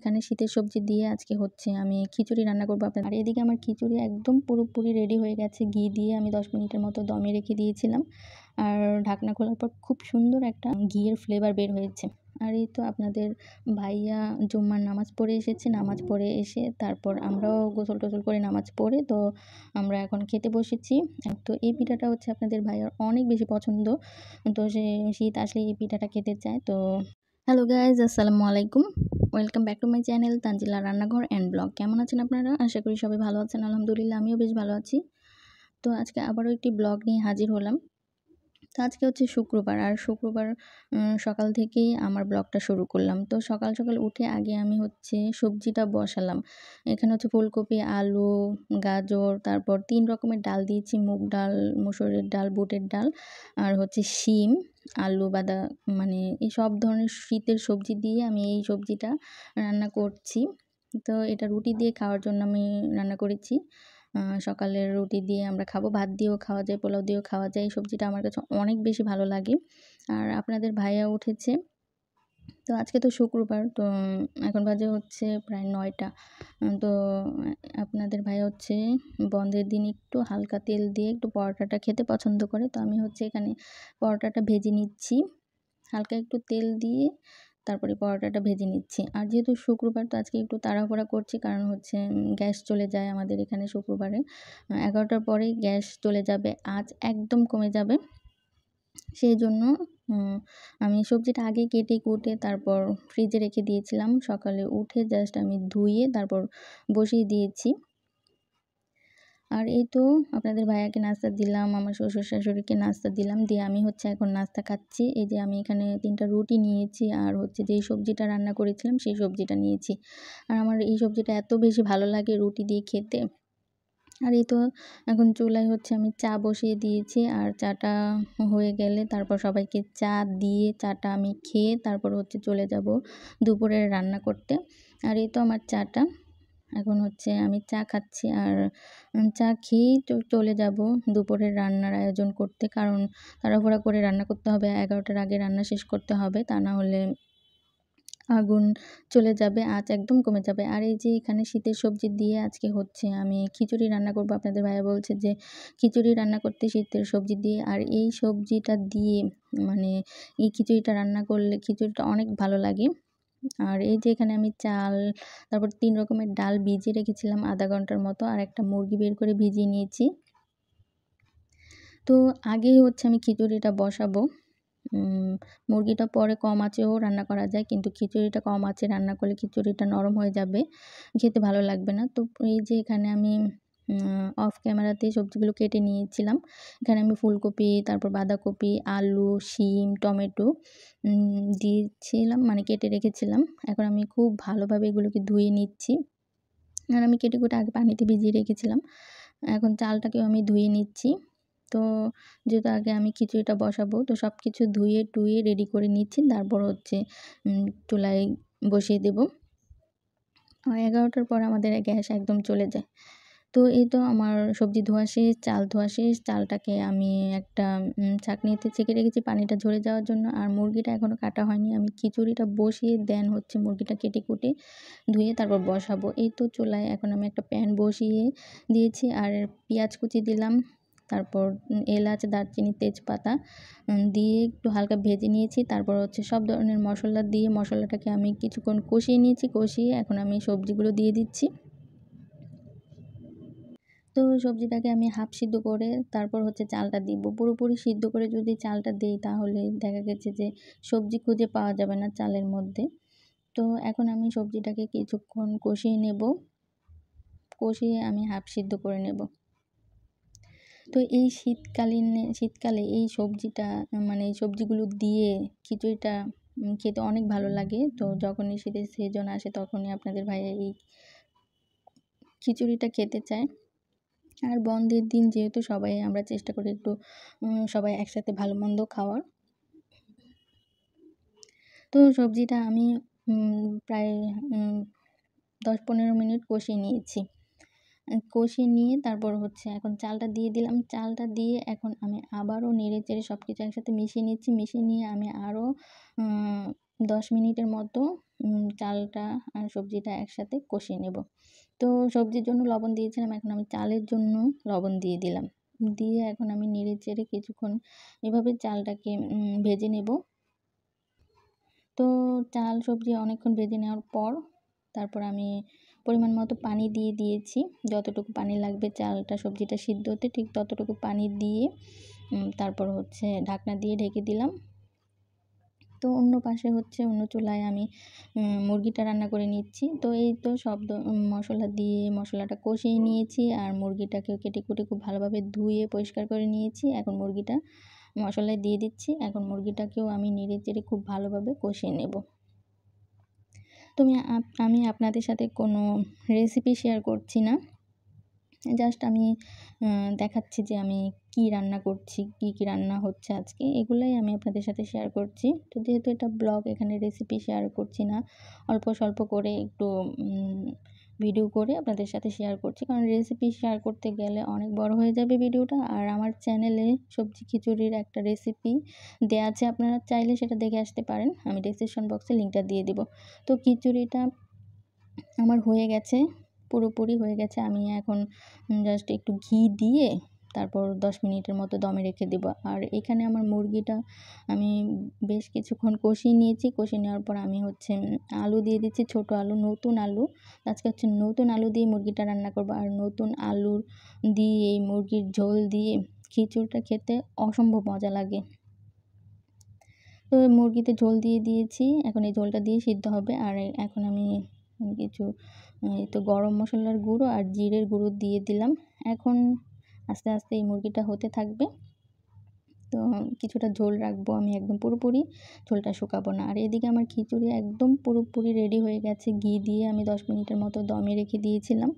এখানে শীতের সবজি দিয়ে আজকে হচ্ছে আমি খিচুড়ি রান্না করবো আপনার আর এদিকে আমার খিচুড়ি একদম পুরোপুরি রেডি হয়ে গেছে ঘি দিয়ে আমি দশ মিনিটের মতো দমে রেখে দিয়েছিলাম আর ঢাকনা খোলার পর খুব সুন্দর একটা ঘিয়ের ফ্লেভার বের হয়েছে আর এই তো আপনাদের ভাইয়া জুম্মার নামাজ পড়ে এসেছে নামাজ পড়ে এসে তারপর আমরাও গোসল টোসল করে নামাজ পড়ে তো আমরা এখন খেতে বসেছি তো এই পিঠাটা হচ্ছে আপনাদের ভাইয়ার অনেক বেশি পছন্দ তো সে শীত আসলে এই পিঠাটা খেতে চায় তো হ্যালো গাইজ আসসালামু আলাইকুম welcome back to my channel Tanzila রান্নাঘর অ্যান্ড ব্লগ কেমন আছেন আপনারা আশা করি সবাই ভালো আছেন আলহামদুলিল্লাহ আমিও বেশ ভালো আছি তো আজকে আবারও একটি ব্লগ নিয়ে হাজির হলাম আজকে হচ্ছে শুক্রবার আর শুক্রবার সকাল থেকেই আমার ব্লগটা শুরু করলাম তো সকাল সকাল উঠে আগে আমি হচ্ছে সবজিটা বসালাম এখানে হচ্ছে ফুলকপি আলু গাজর তারপর তিন রকমের ডাল দিয়েছি মুগ ডাল মুসুরের ডাল বুটের ডাল আর হচ্ছে শিম আলু বাদা মানে এই সব ধরনের শীতের সবজি দিয়ে আমি এই সবজিটা রান্না করছি তো এটা রুটি দিয়ে খাওয়ার জন্য আমি রান্না করেছি সকালের রুটি দিয়ে আমরা খাবো ভাত দিয়েও খাওয়া যায় পোলাও দিয়েও খাওয়া যায় এই সবজিটা আমার কাছে অনেক বেশি ভালো লাগে আর আপনাদের ভাইয়া উঠেছে তো আজকে তো শুক্রবার তো এখন বাজে হচ্ছে প্রায় নয়টা তো আপনাদের ভাই হচ্ছে বন্ধের দিন একটু হালকা তেল দিয়ে একটু পরোটাটা খেতে পছন্দ করে তো আমি হচ্ছে এখানে পরোটাটা ভেজে নিচ্ছি হালকা একটু তেল দিয়ে তারপরে পরোটাটা ভেজে নিচ্ছি আর যেহেতু শুক্রবার তো আজকে একটু তাড়াহুড়া করছি কারণ হচ্ছে গ্যাস চলে যায় আমাদের এখানে শুক্রবারে এগারোটার পরে গ্যাস চলে যাবে আজ একদম কমে যাবে সেই জন্য আমি সবজিটা আগে কেটে কুটে তারপর ফ্রিজে রেখে দিয়েছিলাম সকালে উঠে জাস্ট আমি ধুয়ে তারপর বসিয়ে দিয়েছি আর এই তো আপনাদের ভাইয়াকে নাস্তা দিলাম আমার শ্বশুর শাশুড়িকে নাস্তা দিলাম দিয়ে আমি হচ্ছে এখন নাস্তা খাচ্ছি এই যে আমি এখানে তিনটা রুটি নিয়েছি আর হচ্ছে যেই সবজিটা রান্না করেছিলাম সেই সবজিটা নিয়েছি আর আমার এই সবজিটা এত বেশি ভালো লাগে রুটি দিয়ে খেতে আর এই তো এখন চুলায় হচ্ছে আমি চা বসিয়ে দিয়েছি আর চাটা হয়ে গেলে তারপর সবাইকে চা দিয়ে চাটা আমি খেয়ে তারপর হচ্ছে চলে যাব দুপুরের রান্না করতে আর এই তো আমার চাটা এখন হচ্ছে আমি চা খাচ্ছি আর চা খেয়েই চলে যাব দুপুরের রান্নার আয়োজন করতে কারণ তাড়াহুড়া করে রান্না করতে হবে এগারোটার আগে রান্না শেষ করতে হবে তা না হলে আগুন চলে যাবে আজ একদম কমে যাবে আর এই যে এখানে শীতের সবজি দিয়ে আজকে হচ্ছে আমি খিচুড়ি রান্না করব আপনাদের ভাইয়া বলছে যে খিচুড়ি রান্না করতে শীতের সবজি দিয়ে আর এই সবজিটা দিয়ে মানে এই খিচুড়িটা রান্না করলে খিচুড়িটা অনেক ভালো লাগে আর এই যে এখানে আমি চাল তারপর তিন রকমের ডাল ভিজিয়ে রেখেছিলাম আধা ঘন্টার মতো আর একটা মুরগি বের করে ভিজিয়ে নিয়েছি তো আগেই হচ্ছে আমি খিচুড়িটা বসাবো মুরগিটা পরে কম আঁচেও রান্না করা যায় কিন্তু খিচুড়িটা কম আঁচে রান্না করলে খিচুড়িটা নরম হয়ে যাবে খেতে ভালো লাগবে না তো এই যে এখানে আমি অফ ক্যামেরাতে সবজিগুলো কেটে নিয়েছিলাম এখানে আমি ফুলকপি তারপর বাঁধাকপি আলু শিম টমেটো দিয়েছিলাম মানে কেটে রেখেছিলাম এখন আমি খুব ভালোভাবে এগুলোকে ধুয়ে নিচ্ছি আর আমি কেটে কুটে আগে পানিতে ভিজিয়ে রেখেছিলাম এখন চালটাকেও আমি ধুয়ে নিচ্ছি তো যেহেতু আগে আমি খিচুড়িটা বসাবো তো সব কিছু ধুয়ে টুয়ে রেডি করে নিচ্ছি তারপর হচ্ছে চুলায় বসিয়ে দেব এগারোটার পর আমাদের গ্যাস একদম চলে যায় তো এই তো আমার সবজি ধোয়া শেষ চাল ধোয়া শেষ চালটাকে আমি একটা ছাঁকনিতে ছেঁকে রেখেছি পানিটা ঝরে যাওয়ার জন্য আর মুরগিটা এখনও কাটা হয়নি আমি খিচুড়িটা বসিয়ে দেন হচ্ছে মুরগিটা কেটে কুটে ধুয়ে তারপর বসাবো এই তো চুলায় এখন আমি একটা প্যান বসিয়ে দিয়েছি আর পেঁয়াজ কুচি দিলাম তারপর এলাচ দারচিনি তেজপাতা দিয়ে একটু হালকা ভেজে নিয়েছি তারপর হচ্ছে সব ধরনের মশলা দিয়ে মশলাটাকে আমি কিছুক্ষণ কষিয়ে নিয়েছি কষিয়ে এখন আমি সবজিগুলো দিয়ে দিচ্ছি তো সবজিটাকে আমি হাফ সিদ্ধ করে তারপর হচ্ছে চালটা দিব পুরোপুরি সিদ্ধ করে যদি চালটা দিই তাহলে দেখা গেছে যে সবজি খুঁজে পাওয়া যাবে না চালের মধ্যে তো এখন আমি সবজিটাকে কিছুক্ষণ কষিয়ে নেব কষিয়ে আমি হাফ সিদ্ধ করে নেব তো এই শীতকালীন শীতকালে এই সবজিটা মানে এই সবজিগুলো দিয়ে খিচুড়িটা খেতে অনেক ভালো লাগে তো যখনই শীতের সিজন আসে তখনই আপনাদের ভাইয়া এই খিচুড়িটা খেতে চায় আর বন্ধের দিন যেহেতু সবাই আমরা চেষ্টা করি একটু সবাই একসাথে ভালো মন্দ খাওয়ার তো সবজিটা আমি প্রায় দশ পনেরো মিনিট কষিয়ে নিয়েছি কষিয়ে নিয়ে তারপর হচ্ছে এখন চালটা দিয়ে দিলাম চালটা দিয়ে এখন আমি আবারও নেড়ে চেড়ে সব কিছু একসাথে মিশিয়ে নিচ্ছি মিশিয়ে নিয়ে আমি আরও দশ মিনিটের মতো চালটা আর সবজিটা একসাথে কষিয়ে নেব তো সবজির জন্য লবণ দিয়েছিলাম এখন আমি চালের জন্য লবণ দিয়ে দিলাম দিয়ে এখন আমি নেড়ে চেড়ে কিছুক্ষণ এভাবে চালটাকে ভেজে নেব তো চাল সবজি অনেকক্ষণ ভেজে নেওয়ার পর তারপর আমি পরিমাণ মতো পানি দিয়ে দিয়েছি যতটুকু পানি লাগবে চালটা সবজিটা সিদ্ধ হতে ঠিক ততটুকু পানি দিয়ে তারপর হচ্ছে ঢাকনা দিয়ে ঢেকে দিলাম তো অন্য পাশে হচ্ছে অন্য চুলায় আমি মুরগিটা রান্না করে নিচ্ছি তো এই তো সব মশলা দিয়ে মশলাটা কষিয়ে নিয়েছি আর মুরগিটাকে কেটে কুটে খুব ভালোভাবে ধুয়ে পরিষ্কার করে নিয়েছি এখন মুরগিটা মশলায় দিয়ে দিচ্ছি এখন মুরগিটাকেও আমি নেড়ে চেড়ে খুব ভালোভাবে কষিয়ে নেব তুমি আমি আপনাদের সাথে কোনো রেসিপি শেয়ার করছি না জাস্ট আমি দেখাচ্ছি যে আমি কি রান্না করছি কি কি রান্না হচ্ছে আজকে এগুলাই আমি আপনাদের সাথে শেয়ার করছি তো যেহেতু এটা ব্লগ এখানে রেসিপি শেয়ার করছি না অল্প স্বল্প করে একটু ভিডিও করে আপনাদের সাথে শেয়ার করছি কারণ রেসিপি শেয়ার করতে গেলে অনেক বড় হয়ে যাবে ভিডিওটা আর আমার চ্যানেলে সবজি খিচুড়ির একটা রেসিপি দেওয়া আছে আপনারা চাইলে সেটা দেখে আসতে পারেন আমি ডিসক্রিপশন বক্সে লিঙ্কটা দিয়ে দিব তো খিচুড়িটা আমার হয়ে গেছে পুরোপুরি হয়ে গেছে আমি এখন জাস্ট একটু ঘি দিয়ে তারপর দশ মিনিটের মতো দমে রেখে দেব আর এখানে আমার মুরগিটা আমি বেশ কিছুক্ষণ কষিয়ে নিয়েছি কষিয়ে নেওয়ার পর আমি হচ্ছে আলু দিয়ে দিচ্ছি ছোট আলু নতুন আলু আজকে হচ্ছে নতুন আলু দিয়ে মুরগিটা রান্না করব আর নতুন আলু দিয়ে এই মুরগির ঝোল দিয়ে খিচুড়িটা খেতে অসম্ভব মজা লাগে তো মুরগিতে ঝোল দিয়ে দিয়েছি এখন এই ঝোলটা দিয়ে সিদ্ধ হবে আর এখন আমি কিছু এই তো গরম মশলার গুঁড়ো আর জিরের গুঁড়ো দিয়ে দিলাম এখন আস্তে আস্তে এই মুরগিটা হতে থাকবে তো কিছুটা ঝোল রাখবো আমি একদম পুরোপুরি ঝোলটা শুকাবো না আর এদিকে আমার খিচুড়ি একদম পুরোপুরি রেডি হয়ে গেছে ঘি দিয়ে আমি দশ মিনিটের মতো দমে রেখে দিয়েছিলাম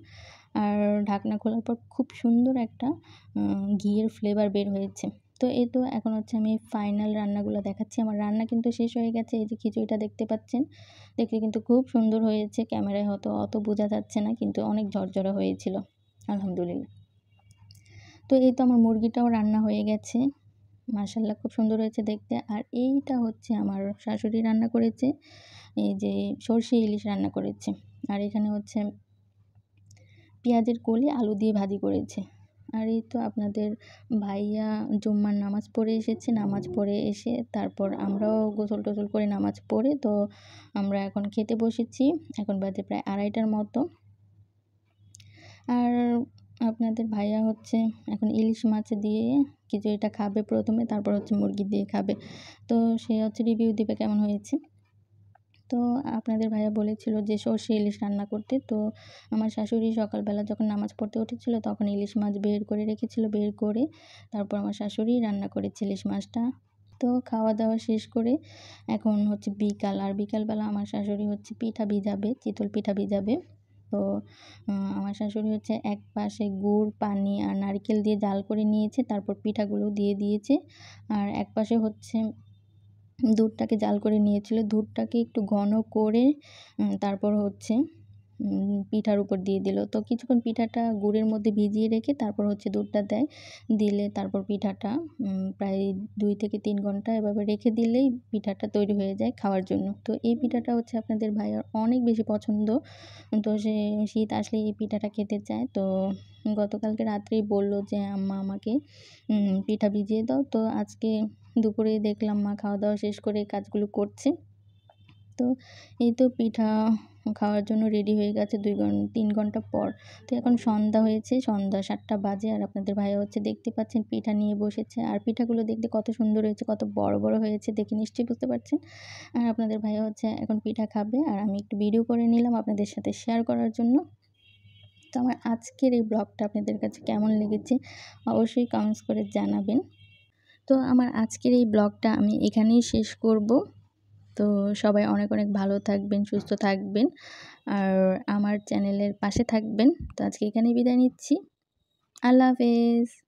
আর ঢাকনা খোলার পর খুব সুন্দর একটা ঘিয়ের ফ্লেভার বের হয়েছে তো এই তো এখন হচ্ছে আমি ফাইনাল রান্নাগুলো দেখাচ্ছি আমার রান্না কিন্তু শেষ হয়ে গেছে এই যে খিচুড়িটা দেখতে পাচ্ছেন দেখতে কিন্তু খুব সুন্দর হয়েছে ক্যামেরায় হয়তো অত বোঝা যাচ্ছে না কিন্তু অনেক ঝরঝরা হয়েছিল আলহামদুলিল্লাহ তো এই তো আমার মুরগিটাও রান্না হয়ে গেছে মাসাল্লা খুব সুন্দর হয়েছে দেখতে আর এইটা হচ্ছে আমার শাশুড়ি রান্না করেছে এই যে সর্ষে ইলিশ রান্না করেছে আর এখানে হচ্ছে পেঁয়াজের কোলে আলু দিয়ে ভাজি করেছে আর এই তো আপনাদের ভাইয়া জুম্মার নামাজ পড়ে এসেছে নামাজ পড়ে এসে তারপর আমরাও গোসল টোসল করে নামাজ পড়ে তো আমরা এখন খেতে বসেছি এখন বাজে প্রায় আড়াইটার মতো আর আপনাদের ভাইয়া হচ্ছে এখন ইলিশ মাছ দিয়ে কিছু এটা খাবে প্রথমে তারপর হচ্ছে মুরগি দিয়ে খাবে তো সে হচ্ছে রিভিউ দিবে কেমন হয়েছে তো আপনাদের ভাইয়া বলেছিল যে সর্ষে ইলিশ রান্না করতে তো আমার শাশুড়ি সকালবেলা যখন নামাজ পড়তে উঠেছিল তখন ইলিশ মাছ বের করে রেখেছিল বের করে তারপর আমার শাশুড়ি রান্না করেছে ইলিশ মাছটা তো খাওয়া দাওয়া শেষ করে এখন হচ্ছে বিকাল আর বিকালবেলা আমার শাশুড়ি হচ্ছে পিঠা ভিজাবে চিতল পিঠা ভিজাবে তো আমার শাশুড়ি হচ্ছে এক পাশে গুড় পানি আর নারকেল দিয়ে জাল করে নিয়েছে তারপর পিঠাগুলো দিয়ে দিয়েছে আর এক পাশে হচ্ছে দুধটাকে জাল করে নিয়েছিল দুধটাকে একটু ঘন করে তারপর হচ্ছে পিঠার উপর দিয়ে দিল তো কিছুক্ষণ পিঠাটা গুড়ের মধ্যে ভিজিয়ে রেখে তারপর হচ্ছে দুধটা দেয় দিলে তারপর পিঠাটা প্রায় দুই থেকে তিন ঘন্টা এভাবে রেখে দিলেই পিঠাটা তৈরি হয়ে যায় খাওয়ার জন্য তো এই পিঠাটা হচ্ছে আপনাদের ভাইয়ার অনেক বেশি পছন্দ তো সে শীত আসলে এই পিঠাটা খেতে চায় তো গতকালকে রাত্রেই বলল যে আম্মা আমাকে পিঠা ভিজিয়ে দাও তো আজকে দুপুরে দেখলাম মা খাওয়া দাওয়া শেষ করে কাজগুলো করছে তো এই তো পিঠা খাওয়ার জন্য রেডি হয়ে গেছে দুই ঘন্টা তিন ঘন্টা পর তো এখন সন্ধ্যা হয়েছে সন্ধ্যা সাতটা বাজে আর আপনাদের ভাই হচ্ছে দেখতে পাচ্ছেন পিঠা নিয়ে বসেছে আর পিঠাগুলো দেখতে কত সুন্দর হয়েছে কত বড় বড় হয়েছে দেখে নিশ্চয়ই বুঝতে পারছেন আর আপনাদের ভাই হচ্ছে এখন পিঠা খাবে আর আমি একটু ভিডিও করে নিলাম আপনাদের সাথে শেয়ার করার জন্য তো আমার আজকের এই ব্লগটা আপনাদের কাছে কেমন লেগেছে অবশ্যই কমেন্টস করে জানাবেন তো আমার আজকের এই ব্লগটা আমি এখানেই শেষ করব তো সবাই অনেক অনেক ভালো থাকবেন সুস্থ থাকবেন আর আমার চ্যানেলের পাশে থাকবেন তো আজকে এখানে বিদায় নিচ্ছি আল্লাহ হাফেজ